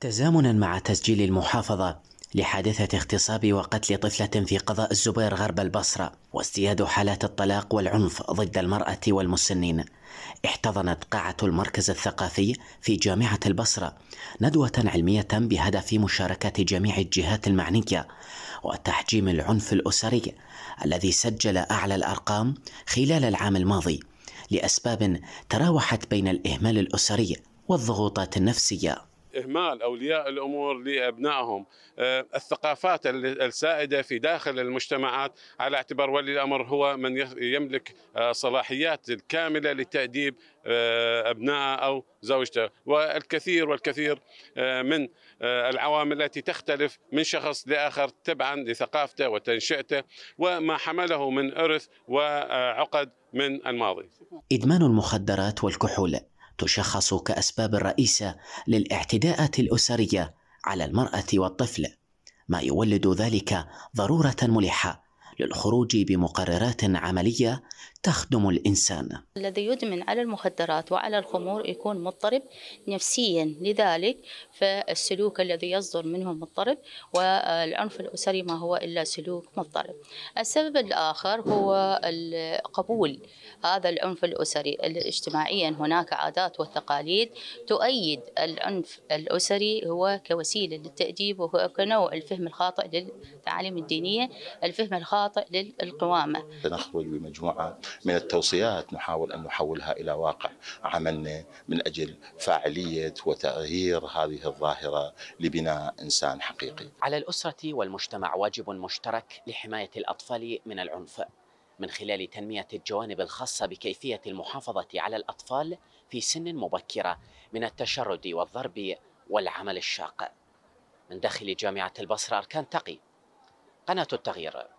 تزامنا مع تسجيل المحافظة لحادثة اغتصاب وقتل طفلة في قضاء الزبير غرب البصرة وازدياد حالات الطلاق والعنف ضد المرأة والمسنين احتضنت قاعة المركز الثقافي في جامعة البصرة ندوة علمية بهدف مشاركة جميع الجهات المعنية وتحجيم العنف الأسري الذي سجل أعلى الأرقام خلال العام الماضي لأسباب تراوحت بين الإهمال الأسري والضغوطات النفسيه اهمال اولياء الامور لابنائهم آه، الثقافات السائده في داخل المجتمعات على اعتبار ولي الامر هو من يملك آه، صلاحيات الكامله لتاديب آه، أبناء او زوجته والكثير والكثير من العوامل التي تختلف من شخص لاخر تبعا لثقافته وتنشئته وما حمله من ارث وعقد من الماضي. ادمان المخدرات والكحول تشخص كأسباب رئيسة للاعتداءات الأسرية على المرأة والطفل ما يولد ذلك ضرورة ملحة للخروج بمقررات عمليه تخدم الانسان. الذي يدمن على المخدرات وعلى الخمور يكون مضطرب نفسيا، لذلك فالسلوك الذي يصدر منه مضطرب والعنف الاسري ما هو الا سلوك مضطرب. السبب الاخر هو قبول هذا العنف الاسري، اجتماعيا هناك عادات وتقاليد تؤيد العنف الاسري هو كوسيله للتاديب وهو كنوع الفهم الخاطئ للتعاليم الدينيه، الفهم الخاطئ الشاطئ للقوامة نخرج بمجموعة من التوصيات نحاول أن نحولها إلى واقع عملنا من أجل فاعلية وتغيير هذه الظاهرة لبناء إنسان حقيقي على الأسرة والمجتمع واجب مشترك لحماية الأطفال من العنف من خلال تنمية الجوانب الخاصة بكيفية المحافظة على الأطفال في سن مبكرة من التشرد والضرب والعمل الشاق من داخل جامعة البصرة أركان تقي قناة التغيير